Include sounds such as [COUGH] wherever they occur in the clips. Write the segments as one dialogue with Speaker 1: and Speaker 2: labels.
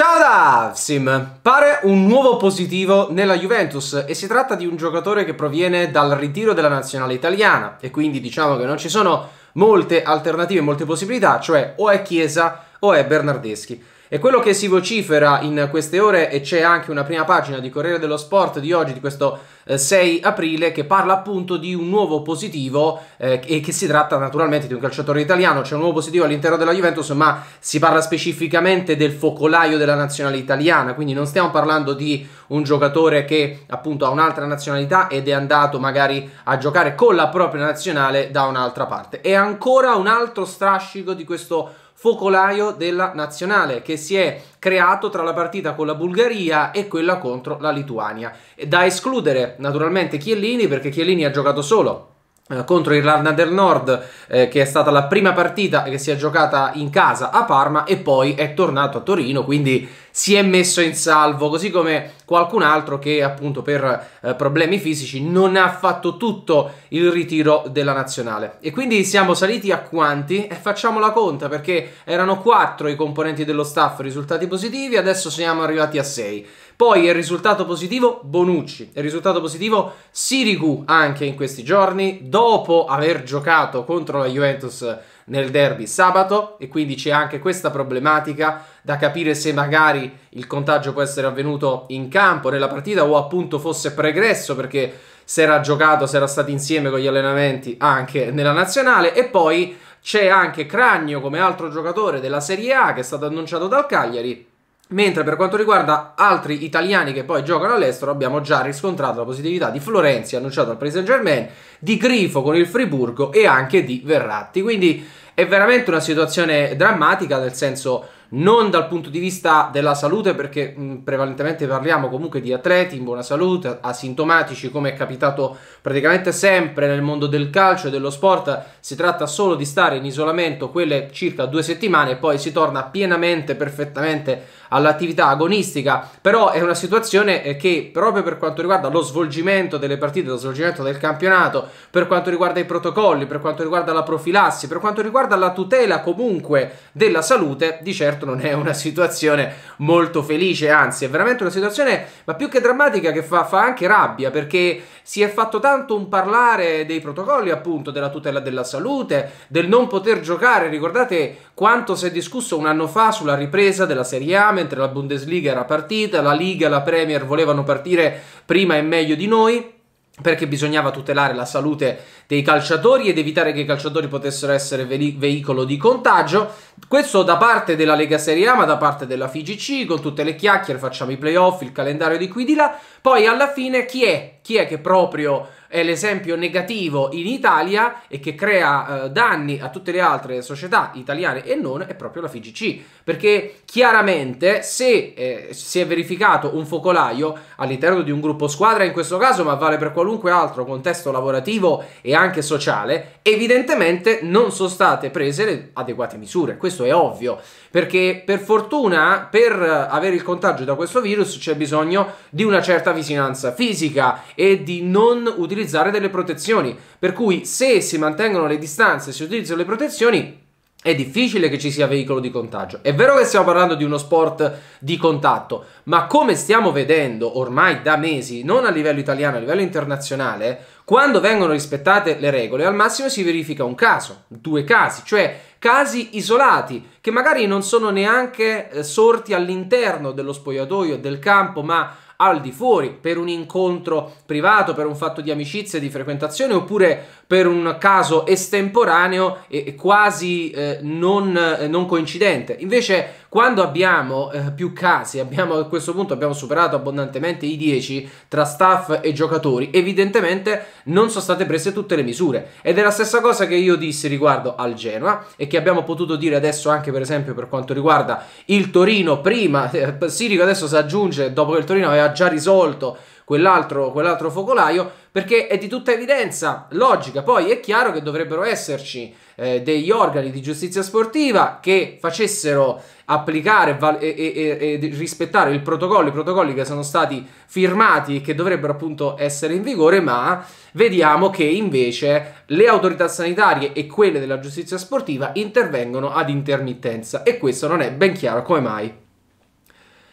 Speaker 1: Ciao da Sim! Pare un nuovo positivo nella Juventus e si tratta di un giocatore che proviene dal ritiro della nazionale italiana e quindi diciamo che non ci sono molte alternative, molte possibilità, cioè o è Chiesa o è Bernardeschi. E quello che si vocifera in queste ore, e c'è anche una prima pagina di Corriere dello Sport di oggi, di questo 6 eh, aprile, che parla appunto di un nuovo positivo eh, e che si tratta naturalmente di un calciatore italiano. C'è un nuovo positivo all'interno della Juventus, ma si parla specificamente del focolaio della nazionale italiana, quindi non stiamo parlando di un giocatore che appunto ha un'altra nazionalità ed è andato magari a giocare con la propria nazionale da un'altra parte. E ancora un altro strascico di questo focolaio della nazionale che si è creato tra la partita con la Bulgaria e quella contro la Lituania. Da escludere naturalmente Chiellini perché Chiellini ha giocato solo eh, contro l'Irlanda del Nord, eh, che è stata la prima partita che si è giocata in casa a Parma e poi è tornato a Torino, quindi si è messo in salvo, così come qualcun altro che appunto per eh, problemi fisici non ha fatto tutto il ritiro della nazionale. E quindi siamo saliti a quanti? E facciamo la conta perché erano quattro i componenti dello staff risultati positivi, adesso siamo arrivati a sei. Poi il risultato positivo Bonucci, il risultato positivo Sirigu anche in questi giorni, dopo aver giocato contro la Juventus nel derby sabato e quindi c'è anche questa problematica da capire se magari il contagio può essere avvenuto in campo nella partita o appunto fosse pregresso perché si era giocato, si era stati insieme con gli allenamenti anche nella nazionale e poi c'è anche Cragno come altro giocatore della Serie A che è stato annunciato dal Cagliari Mentre per quanto riguarda altri italiani che poi giocano all'estero, abbiamo già riscontrato la positività di Florenzi, annunciato al Paris Saint Germain, di Grifo con il Friburgo e anche di Verratti. Quindi è veramente una situazione drammatica, nel senso non dal punto di vista della salute perché mh, prevalentemente parliamo comunque di atleti in buona salute, asintomatici come è capitato praticamente sempre nel mondo del calcio e dello sport, si tratta solo di stare in isolamento quelle circa due settimane e poi si torna pienamente, perfettamente all'attività agonistica, però è una situazione eh, che proprio per quanto riguarda lo svolgimento delle partite, lo svolgimento del campionato, per quanto riguarda i protocolli, per quanto riguarda la profilassi, per quanto riguarda la tutela comunque della salute, di certo certo non è una situazione molto felice, anzi è veramente una situazione, ma più che drammatica, che fa, fa anche rabbia, perché si è fatto tanto un parlare dei protocolli, appunto, della tutela della salute, del non poter giocare. Ricordate quanto si è discusso un anno fa sulla ripresa della Serie A, mentre la Bundesliga era partita, la Liga, la Premier volevano partire prima e meglio di noi perché bisognava tutelare la salute dei calciatori ed evitare che i calciatori potessero essere ve- veicolo di contagio. Questo da parte della Lega Serie A, ma da parte della FIGC, con tutte le chiacchiere, facciamo i playoff, il calendario di qui di là. Poi alla fine chi è? Chi è che proprio è l'esempio negativo in Italia e che crea eh, danni a tutte le altre società italiane e non è proprio la FIGC perché chiaramente se eh, si è verificato un focolaio all'interno di un gruppo squadra in questo caso ma vale per qualunque altro contesto lavorativo e anche sociale evidentemente non sono state prese le adeguate misure questo è ovvio perché per fortuna per eh, avere il contagio da questo virus c'è bisogno di una certa vicinanza fisica e di non utilizzare delle protezioni. Per cui se si mantengono le distanze e si utilizzano le protezioni, è difficile che ci sia veicolo di contagio. È vero che stiamo parlando di uno sport di contatto, ma come stiamo vedendo ormai da mesi, non a livello italiano, a livello internazionale, quando vengono rispettate le regole, al massimo si verifica un caso, due casi, cioè casi isolati che magari non sono neanche eh, sorti all'interno dello spogliatoio del campo, ma al di fuori per un incontro privato, per un fatto di amicizia, di frequentazione oppure per un caso estemporaneo e quasi eh, non, eh, non coincidente. Invece quando abbiamo eh, più casi, abbiamo, a questo punto abbiamo superato abbondantemente i 10 tra staff e giocatori, evidentemente non sono state prese tutte le misure. Ed è la stessa cosa che io dissi riguardo al Genoa e che abbiamo potuto dire adesso anche per esempio per quanto riguarda il Torino prima, eh, [LAUGHS] Sirico adesso si aggiunge dopo che il Torino aveva già risolto quell'altro, quell'altro focolaio, perché è di tutta evidenza, logica. Poi è chiaro che dovrebbero esserci eh, degli organi di giustizia sportiva che facessero applicare val- e, e, e, rispettare il protocollo, i protocolli che sono stati firmati e che dovrebbero appunto essere in vigore, ma vediamo che invece le autorità sanitarie e quelle della giustizia sportiva intervengono ad intermittenza e questo non è ben chiaro come mai.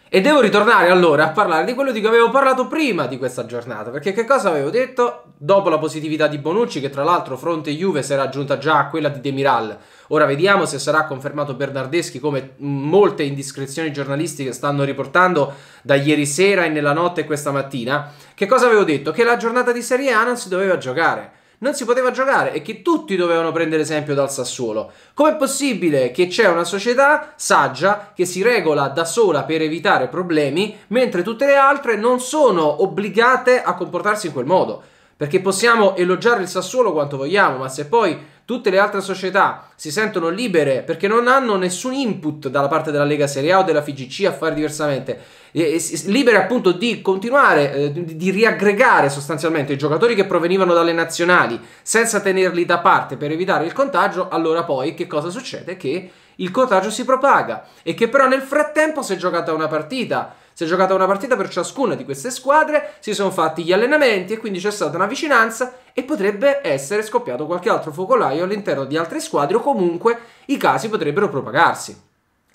Speaker 1: E devo ritornare allora a parlare di quello di cui avevo parlato prima di questa giornata, perché che cosa avevo detto? Dopo la positività di Bonucci, che tra l'altro fronte Juve si era aggiunta già a quella di Demiral, ora vediamo se sarà confermato Bernardeschi come molte indiscrezioni giornalistiche stanno riportando da ieri sera e nella notte e questa mattina, che cosa avevo detto? Che la giornata di Serie A non si doveva giocare non si poteva giocare e che tutti dovevano prendere esempio dal Sassuolo. Com'è possibile che c'è una società saggia che si regola da sola per evitare problemi, mentre tutte le altre non sono obbligate a comportarsi in quel modo? Perché possiamo elogiare il Sassuolo quanto vogliamo, ma se poi tutte le altre società si sentono libere perché non hanno nessun input dalla parte della Lega Serie A o della FIGC a fare diversamente, libere appunto di continuare, eh, di riaggregare sostanzialmente i giocatori che provenivano dalle nazionali senza tenerli da parte per evitare il contagio, allora poi che cosa succede? Che il contagio si propaga e che però nel frattempo si è giocata una partita si è giocata una partita per ciascuna di queste squadre, si sono fatti gli allenamenti e quindi c'è stata una vicinanza e potrebbe essere scoppiato qualche altro focolaio all'interno di altre squadre o comunque i casi potrebbero propagarsi.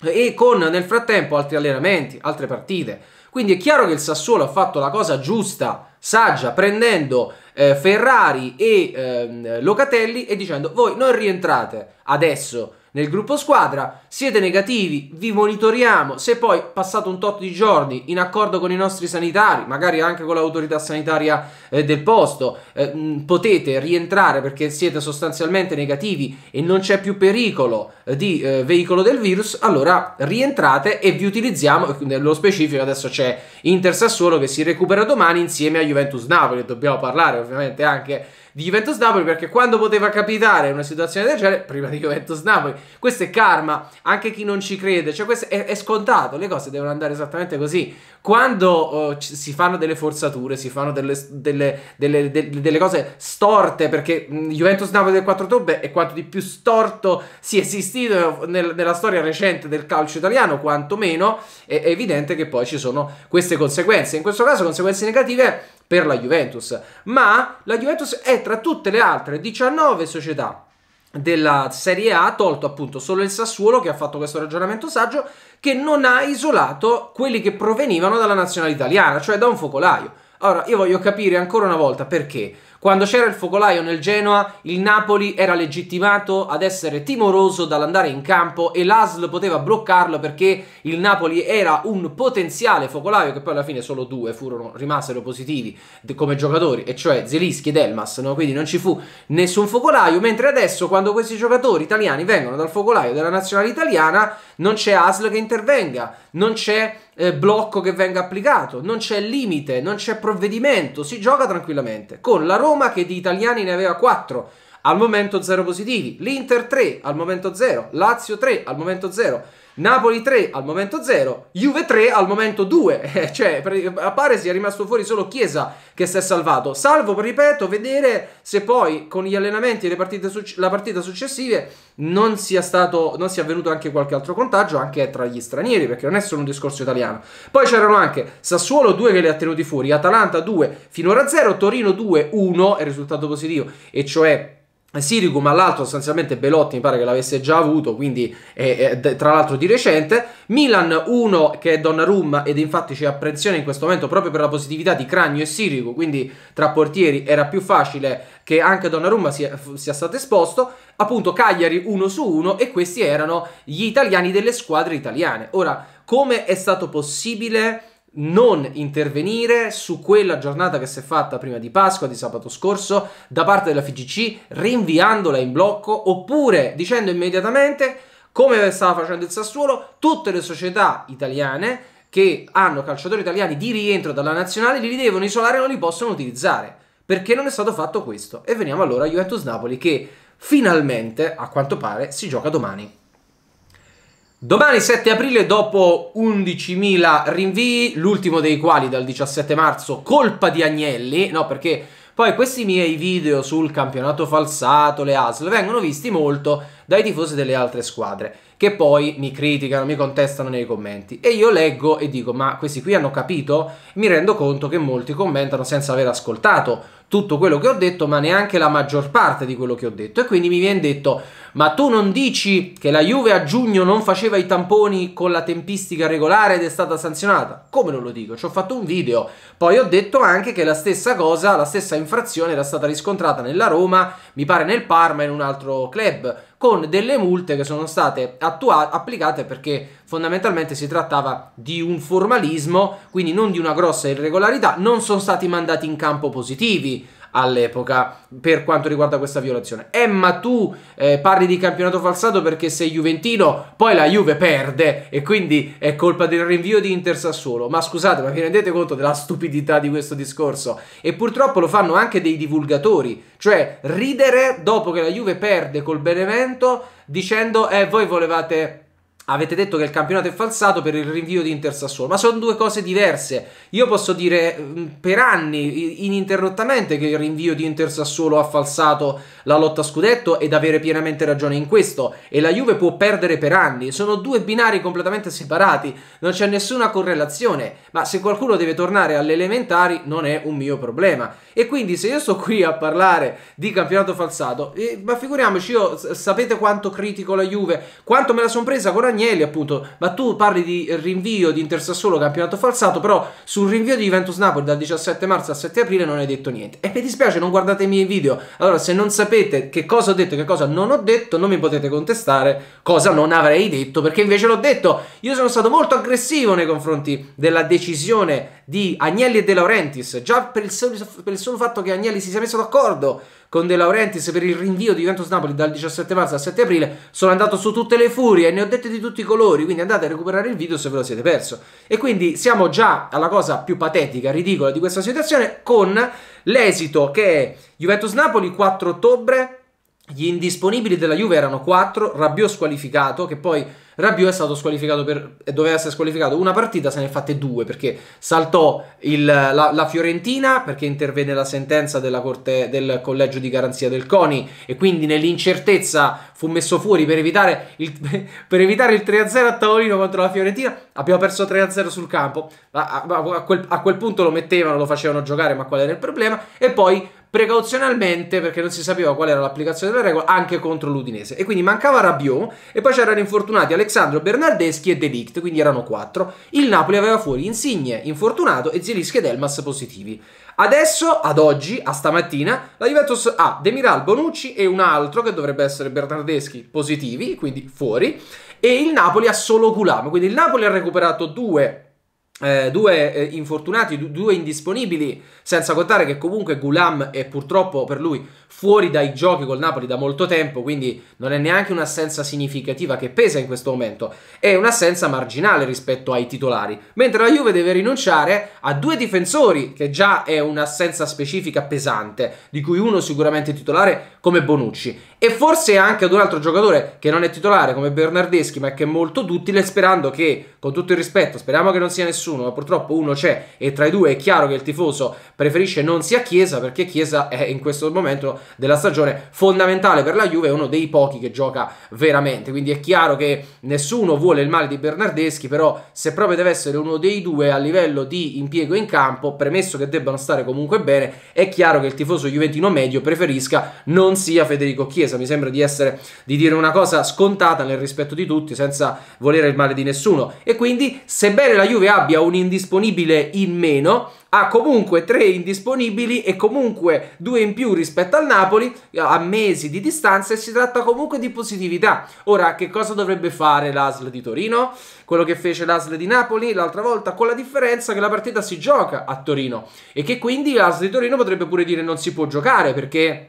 Speaker 1: E con nel frattempo altri allenamenti, altre partite. Quindi è chiaro che il Sassuolo ha fatto la cosa giusta, saggia, prendendo eh, Ferrari e eh, Locatelli e dicendo voi non rientrate adesso nel gruppo squadra, siete negativi, vi monitoriamo, se poi passato un tot di giorni in accordo con i nostri sanitari, magari anche con l'autorità sanitaria eh, del posto, eh, mh, mm, potete rientrare perché siete sostanzialmente negativi e non c'è più pericolo eh, di eh, veicolo del virus, allora rientrate e vi utilizziamo, nello specifico adesso c'è Inter Sassuolo che si recupera domani insieme a Juventus Napoli, dobbiamo parlare ovviamente anche di Juventus Napoli perché quando poteva capitare una situazione del genere, prima di Juventus Napoli, questo è karma, anche chi non ci crede, cioè questo è, è scontato, le cose devono andare esattamente così. Quando uh, si fanno delle forzature, si fanno delle, delle, delle, delle cose storte, perché mh, mm, Juventus Napoli del 4 ottobre è quanto di più storto sia esistito nel, nella storia recente del calcio italiano, quantomeno è, è evidente che poi ci sono queste conseguenze. In questo caso conseguenze negative per la Juventus, ma la Juventus è tra tutte le altre 19 società della Serie A, tolto appunto solo il Sassuolo che ha fatto questo ragionamento saggio, che non ha isolato quelli che provenivano dalla nazionale italiana, cioè da un focolaio. Ora, io voglio capire ancora una volta perché quando c'era il focolaio nel Genoa, il Napoli era legittimato ad essere timoroso dall'andare in campo e l'ASL poteva bloccarlo perché il Napoli era un potenziale focolaio, che poi alla fine solo due furono, rimasero positivi come giocatori, e cioè Zelischi ed Elmas, no? quindi non ci fu nessun focolaio, mentre adesso quando questi giocatori italiani vengono dal focolaio della nazionale italiana non c'è ASL che intervenga, non c'è eh, blocco che venga applicato, non c'è limite, non c'è provvedimento, si gioca tranquillamente. Con la Roma che di italiani ne aveva 4 al momento 0 positivi, l'Inter 3 al momento 0, Lazio 3 al momento 0, Napoli 3 al momento 0, Juve 3 al momento 2, [LAUGHS] eh, cioè a pare sia rimasto fuori solo Chiesa che si è salvato, salvo, ripeto, vedere se poi con gli allenamenti e suc- la partita successiva non sia, stato, non sia avvenuto anche qualche altro contagio, anche tra gli stranieri, perché non è solo un discorso italiano. Poi c'erano anche Sassuolo 2 che li ha tenuti fuori, Atalanta 2 finora 0, Torino 2, 1 è risultato positivo, e cioè Sirigu, ma l'altro sostanzialmente Belotti mi pare che l'avesse già avuto, quindi eh, eh, tra l'altro di recente. Milan 1 che è Donnarumma ed infatti c'è apprensione in questo momento proprio per la positività di Cragno e Sirigu, quindi tra portieri era più facile che anche Donnarumma sia, sia stato esposto. Appunto Cagliari 1 su 1 e questi erano gli italiani delle squadre italiane. Ora, come è stato possibile non intervenire su quella giornata che si è fatta prima di Pasqua, di sabato scorso, da parte della FGC, rinviandola in blocco oppure dicendo immediatamente, come stava facendo il Sassuolo, tutte le società italiane che hanno calciatori italiani di rientro dalla nazionale li devono isolare e non li possono utilizzare. Perché non è stato fatto questo? E veniamo allora a Juventus Napoli che finalmente, a quanto pare, si gioca domani. Domani 7 aprile dopo 11.000 rinvii, l'ultimo dei quali dal 17 marzo, colpa di Agnelli, no perché poi questi miei video sul campionato falsato, le ASL, vengono visti molto dai tifosi delle altre squadre, che poi mi criticano, mi contestano nei commenti. E io leggo e dico, ma questi qui hanno capito? Mi rendo conto che molti commentano senza aver ascoltato tutto quello che ho detto, ma neanche la maggior parte di quello che ho detto. E quindi mi viene detto: Ma tu non dici che la Juve a giugno non faceva i tamponi con la tempistica regolare ed è stata sanzionata? Come non lo dico? Ci ho fatto un video. Poi ho detto anche che la stessa cosa, la stessa infrazione era stata riscontrata nella Roma, mi pare nel Parma e in un altro club con delle multe che sono state attua- applicate perché fondamentalmente si trattava di un formalismo, quindi non di una grossa irregolarità, non sono stati mandati in campo positivi all'epoca per quanto riguarda questa violazione. Emma, tu eh, parli di campionato falsato perché sei Juventino, poi la Juve perde e quindi è colpa del rinvio di Inter Sassuolo. Ma scusate, ma vi rendete conto della stupidità di questo discorso? E purtroppo lo fanno anche dei divulgatori, cioè ridere dopo che la Juve perde col Benevento dicendo eh voi volevate Avete detto che il campionato è falsato per il rinvio di Inter Sassuolo, ma sono due cose diverse. Io posso dire mm, per anni ininterrottamente che il rinvio di Inter Sassuolo ha falsato la lotta a scudetto ed avere pienamente ragione in questo. E la Juve può perdere per anni. Sono due binari completamente separati, non c'è nessuna correlazione. Ma se qualcuno deve tornare alle elementari, non è un mio problema. E quindi se io sto qui a parlare di campionato falsato, eh, ma figuriamoci, io sapete quanto critico la Juve, quanto me la sono presa con la Ranieri, appunto. Ma tu parli di rinvio di Intersassuolo, campionato falsato, però sul rinvio di Juventus Napoli dal 17 marzo al 7 aprile non hai detto niente. E mi dispiace, non guardate i miei video. Allora, se non sapete che cosa ho detto e che cosa non ho detto, non mi potete contestare cosa non avrei detto, perché invece l'ho detto. Io sono stato molto aggressivo nei confronti della decisione di Agnelli e De Laurentiis, già per il, solo, per il solo fatto che Agnelli si sia messo d'accordo con De Laurentiis per il rinvio di Juventus Napoli dal 17 marzo al 7 aprile, sono andato su tutte le furie e ne ho detto di tutti i colori, quindi andate a recuperare il video se ve lo siete perso. E quindi siamo già alla cosa più patetica, ridicola di questa situazione con l'esito che è Juventus-Napoli 4 ottobre, gli indisponibili della Juve erano 4, Rabiot squalificato che poi Rabiot è stato squalificato per, doveva essere squalificato una partita, se ne è fatte due perché saltò il, la, la, Fiorentina perché intervenne la sentenza della corte, del collegio di garanzia del CONI e quindi nell'incertezza fu messo fuori per evitare il, [LAUGHS] per evitare il 3-0 a tavolino contro la Fiorentina. Abbiamo perso 3-0 sul campo, a, a, a, quel, a quel punto lo mettevano, lo facevano giocare, ma qual era il problema? E poi precauzionalmente, perché non si sapeva qual era l'applicazione della regola, anche contro l'Udinese. E quindi mancava Rabiot e poi c'erano infortunati Alessandro Bernardeschi e Delict, quindi erano quattro. Il Napoli aveva fuori Insigne, infortunato e Zilischi ed Elmas positivi. Adesso, ad oggi, a stamattina, la Juventus ha Demiral, Bonucci e un altro che dovrebbe essere Bernardeschi positivi, quindi fuori, e il Napoli ha solo Culamo, quindi il Napoli ha recuperato due eh, due eh, infortunati, du- due indisponibili, senza contare che comunque Gulam è purtroppo per lui fuori dai giochi col Napoli da molto tempo, quindi non è neanche un'assenza significativa che pesa in questo momento, è un'assenza marginale rispetto ai titolari, mentre la Juve deve rinunciare a due difensori, che già è un'assenza specifica pesante, di cui uno sicuramente titolare, come Bonucci e forse anche ad un altro giocatore che non è titolare come Bernardeschi ma che è molto duttile sperando che con tutto il rispetto speriamo che non sia nessuno ma purtroppo uno c'è e tra i due è chiaro che il tifoso preferisce non sia Chiesa perché Chiesa è in questo momento della stagione fondamentale per la Juve è uno dei pochi che gioca veramente quindi è chiaro che nessuno vuole il male di Bernardeschi però se proprio deve essere uno dei due a livello di impiego in campo premesso che debbano stare comunque bene è chiaro che il tifoso juventino medio preferisca non non sia Federico Chiesa. Mi sembra di, essere, di dire una cosa scontata nel rispetto di tutti, senza volere il male di nessuno. E quindi, sebbene la Juve abbia un indisponibile in meno, ha comunque tre indisponibili e comunque due in più rispetto al Napoli a mesi di distanza e si tratta comunque di positività. Ora, che cosa dovrebbe fare l'ASL di Torino? Quello che fece l'ASL di Napoli l'altra volta, con la differenza che la partita si gioca a Torino e che quindi l'ASL di Torino potrebbe pure dire non si può giocare perché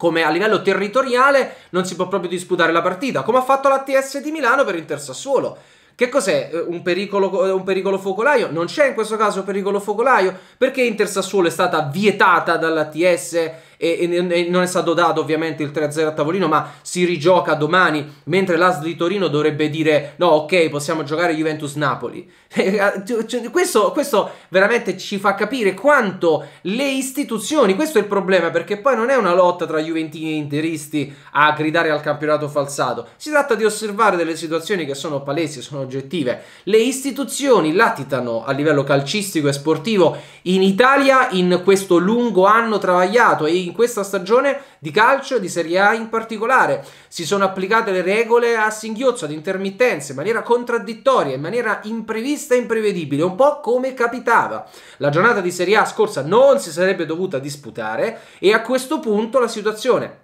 Speaker 1: come a livello territoriale non si può proprio disputare la partita, come ha fatto la TS di Milano per Inter Sassuolo. Che cos'è eh, un pericolo, eh, un pericolo, focolaio? Non c'è in questo caso pericolo focolaio? Perché Inter Sassuolo è stata vietata dall'ATS e, e, e non è stato dato ovviamente il 3-0 a tavolino, ma si rigioca domani, mentre l'AS di Torino dovrebbe dire no, ok, possiamo giocare Juventus-Napoli. [LAUGHS] Eh, ah, cioè, cioè, questo, questo veramente ci fa capire quanto le istituzioni, questo è il problema, perché poi non è una lotta tra Juventini e Interisti a gridare al campionato falsato, si tratta di osservare delle situazioni che sono palesi, sono oggettive. Le istituzioni latitano a livello calcistico e sportivo in Italia in questo lungo anno travagliato e in in questa stagione di calcio e di Serie A in particolare. Si sono applicate le regole a singhiozzo, ad intermittenze, in maniera contraddittoria, in maniera imprevista e imprevedibile, un po' come capitava. La giornata di Serie A scorsa non si sarebbe dovuta disputare e a questo punto la situazione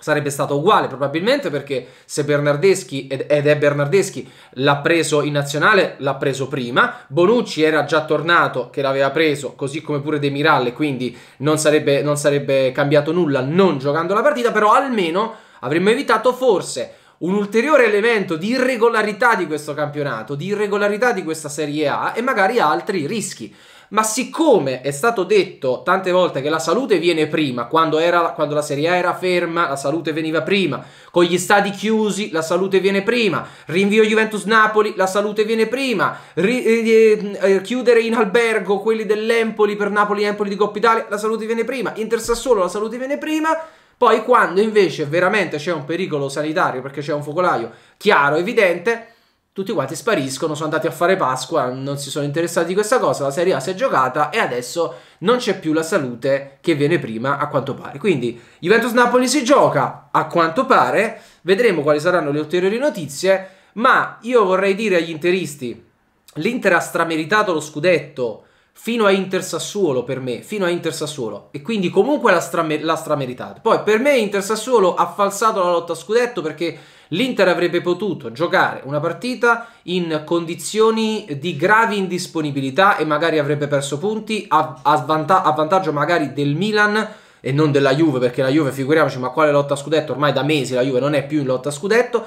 Speaker 1: Sarebbe stato uguale probabilmente perché se Bernardeschi, ed, è Bernardeschi, l'ha preso in nazionale, l'ha preso prima, Bonucci era già tornato che l'aveva preso, così come pure De Miralle, quindi non sarebbe, non sarebbe cambiato nulla non giocando la partita, però almeno avremmo evitato forse un ulteriore elemento di irregolarità di questo campionato, di irregolarità di questa Serie A e magari altri rischi ma siccome è stato detto tante volte che la salute viene prima, quando, era, quando la Serie A era ferma, la salute veniva prima, con gli stadi chiusi, la salute viene prima, rinvio Juventus-Napoli, la salute viene prima, ri, eh, eh, eh chiudere in albergo quelli dell'Empoli per Napoli-Empoli di Coppa Italia, la salute viene prima, Inter Sassuolo, la salute viene prima, poi quando invece veramente c'è un pericolo sanitario perché c'è un focolaio chiaro, evidente, tutti quanti spariscono, sono andati a fare Pasqua, non si sono interessati di questa cosa, la Serie A si è giocata e adesso non c'è più la salute che viene prima a quanto pare. Quindi Juventus-Napoli si gioca a quanto pare, vedremo quali saranno le ulteriori notizie, ma io vorrei dire agli interisti, l'Inter ha strameritato lo scudetto, fino a Inter Sassuolo per me, fino a Inter Sassuolo e quindi comunque la, strame- la strameritata. Poi per me Inter Sassuolo ha falsato la lotta a scudetto perché l'Inter avrebbe potuto giocare una partita in condizioni di gravi indisponibilità e magari avrebbe perso punti a, a, svanta- a vantaggio magari del Milan e non della Juve perché la Juve figuriamoci ma quale lotta a scudetto ormai da mesi la Juve non è più in lotta a scudetto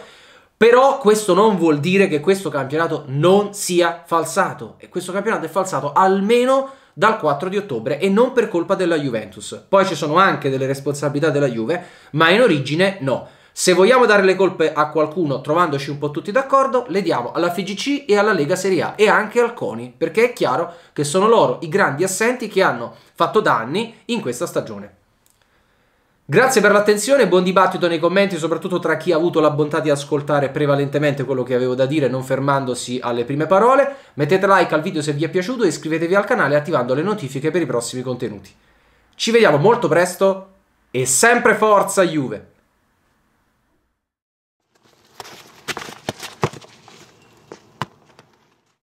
Speaker 1: però questo non vuol dire che questo campionato non sia falsato. E questo campionato è falsato almeno dal 4 di ottobre e non per colpa della Juventus. Poi ci sono anche delle responsabilità della Juve, ma in origine no. Se vogliamo dare le colpe a qualcuno trovandoci un po' tutti d'accordo, le diamo alla FGC e alla Lega Serie A e anche al CONI, perché è chiaro che sono loro i grandi assenti che hanno fatto danni in questa stagione. Grazie per l'attenzione, buon dibattito nei commenti, soprattutto tra chi ha avuto la bontà di ascoltare prevalentemente quello che avevo da dire, non fermandosi alle prime parole. Mettete like al video se vi è piaciuto e iscrivetevi al canale attivando le notifiche per i prossimi contenuti. Ci vediamo molto presto e sempre forza Juve!